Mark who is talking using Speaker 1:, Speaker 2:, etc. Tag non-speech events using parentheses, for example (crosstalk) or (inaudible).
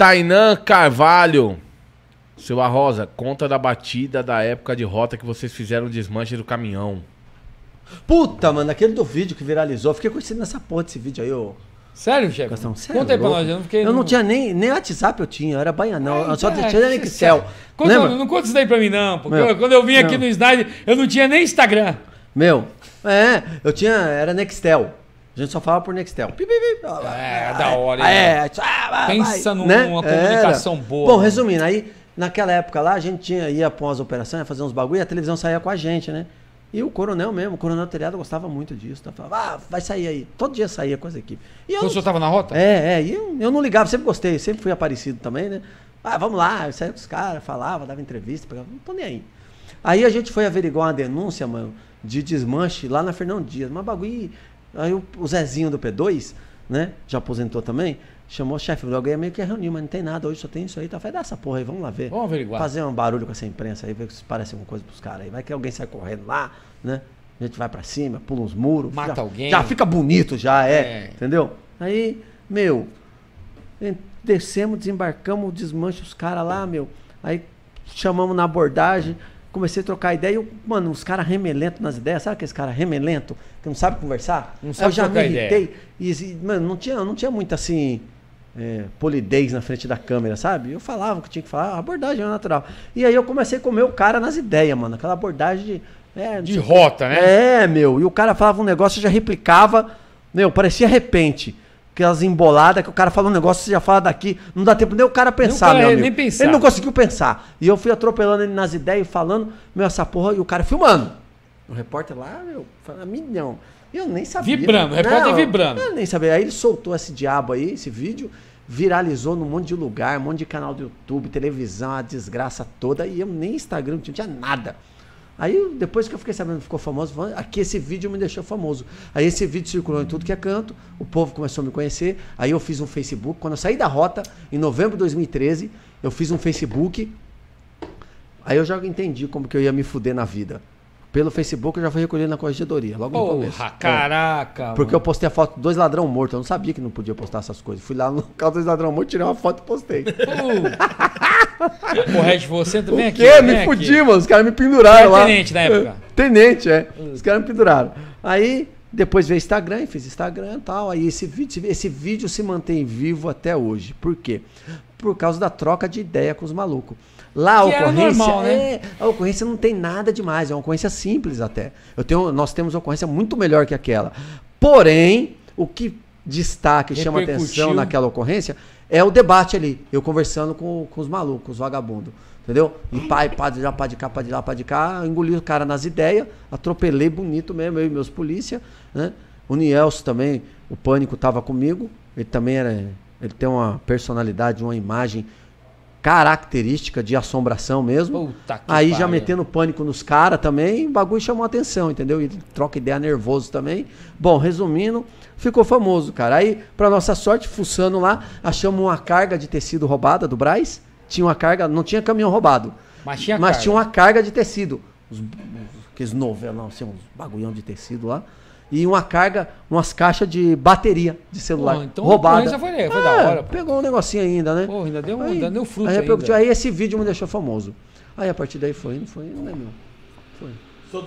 Speaker 1: Tainan Carvalho. Seu Arrosa, conta da batida da época de rota que vocês fizeram o desmanche do caminhão. Puta, mano, aquele do vídeo que viralizou. Fiquei conhecido nessa porra desse vídeo aí, ô. Sério, chefe? Conta aí pra nós, eu não fiquei. Eu não, tinha nem, nem WhatsApp, eu tinha, eu era baianão, é, eu só é, tinha nem é, Excel. É, é. Conta, Lembra? Não conta isso daí pra mim, não, porque eu, quando eu vim não. aqui no Snyder, eu não tinha nem Instagram. Meu, é, eu tinha, era Nextel. A gente só falava por Nextel. Pi, pi, pi, é, é da é, hora. É, é. Ah, Pensa numa né? comunicação Era. É. boa. Bom, né? resumindo, aí naquela época lá a gente tinha, ia após a operação, ia fazer uns bagulho e a televisão saía com a gente, né? E o coronel mesmo, o coronel Teriado gostava muito disso. Tá? Falava, ah, vai sair aí. Todo dia saía com as equipes. E eu, o senhor estava na rota? É, é. E eu, eu não ligava, sempre gostei, sempre fui aparecido também, né? Ah, vamos lá, eu saía com os caras, falava, dava entrevista, pegava, não tô nem aí. Aí a gente foi averiguar uma denúncia, mano, de desmanche lá na Fernão Dias. Mas bagulho Aí o, o Zezinho do P2, né? Já aposentou também. Chamou o chefe alguém meio que reuniu, mas não tem nada hoje, só tem isso aí. Tá, vai dar essa porra aí, vamos lá ver. Vamos averiguar. Fazer um barulho com essa imprensa aí, ver se parece alguma coisa pros caras aí. Vai que alguém sai correndo lá, né? A gente vai para cima, pula uns muros. Mata já, alguém. Já fica bonito, já é, é. Entendeu? Aí, meu, descemos, desembarcamos, desmancha os caras lá, meu. Aí chamamos na abordagem. É comecei a trocar ideia. E eu, mano, os caras remelento nas ideias, sabe aqueles caras remelento que não sabe conversar? Não sabe eu já me irritei. E, e, mano, não tinha, não tinha muito assim. É, polidez na frente da câmera, sabe? Eu falava o que tinha que falar, a abordagem era é natural. E aí eu comecei a comer o cara nas ideias, mano. Aquela abordagem de. É, de rota, que... né? É, meu. E o cara falava um negócio, eu já replicava. Meu, parecia repente aquelas emboladas que o cara fala um negócio, você já fala daqui, não dá tempo nem o cara pensar, cara, meu amigo. Nem pensar. Ele não conseguiu pensar. E eu fui atropelando ele nas ideias e falando, meu, essa porra, e o cara filmando. O repórter lá, meu, fala milhão. Eu nem sabia. Vibrando, o repórter não, vibrando. Eu nem sabia. Aí ele soltou esse diabo aí, esse vídeo, viralizou num monte de lugar, um monte de canal do YouTube, televisão, a desgraça toda, e eu nem Instagram, não tinha nada. Aí depois que eu fiquei sabendo que ficou famoso, aqui esse vídeo me deixou famoso. Aí esse vídeo circulou em tudo que é canto, o povo começou a me conhecer. Aí eu fiz um Facebook. Quando eu saí da rota, em novembro de 2013, eu fiz um Facebook. Aí eu já entendi como que eu ia me fuder na vida. Pelo Facebook eu já fui recolhido na corregedoria, logo Porra, no começo. caraca! É. Porque eu postei a foto de dois ladrão morto, eu não sabia que não podia postar essas coisas. Fui lá no local dos ladrão morto, tirei uma foto e postei. Uh. O resto de você também aqui. Que? Me fudi, mano. Os caras me penduraram é lá. Tenente na época. (laughs) Tenente, é. Hum. Os caras me penduraram. Aí depois veio Instagram, fiz Instagram e tal. Aí esse vídeo, esse vídeo se mantém vivo até hoje. Por quê? Por causa da troca de ideia com os malucos. Lá a ocorrência. Normal, né? é, a ocorrência não tem nada demais, é uma ocorrência simples até. Eu tenho, nós temos uma ocorrência muito melhor que aquela. Porém, o que destaca e chama atenção naquela ocorrência é o debate ali. Eu conversando com, com os malucos, os vagabundos. Entendeu? E pai, pá de lá, pá de cá, pá de lá, pá de cá. Engoli o cara nas ideias, atropelei bonito mesmo, eu e meus polícia, né? O Nielsen também, o Pânico tava comigo. Ele também era. Ele tem uma personalidade, uma imagem característica de assombração mesmo. Puta, aí já metendo pânico nos caras também, o bagulho chamou atenção, entendeu? E troca ideia nervoso também. Bom, resumindo, ficou famoso, cara. Aí, pra nossa sorte, fuçando lá, achamos uma carga de tecido roubada do Braz. Tinha uma carga, não tinha caminhão roubado. Mas tinha, mas carga. tinha uma carga de tecido. Os, aqueles novelão, assim, uns bagulhão de tecido lá e uma carga, umas caixas de bateria de celular. Pô, então roubada. Foi, né? foi ah, da é, hora, pô. Pegou um negocinho ainda, né? Pô, ainda deu, aí, ainda deu fruto. Aí, ainda. aí esse vídeo me deixou famoso. Aí a partir daí foi, não foi, não é né, meu. Foi.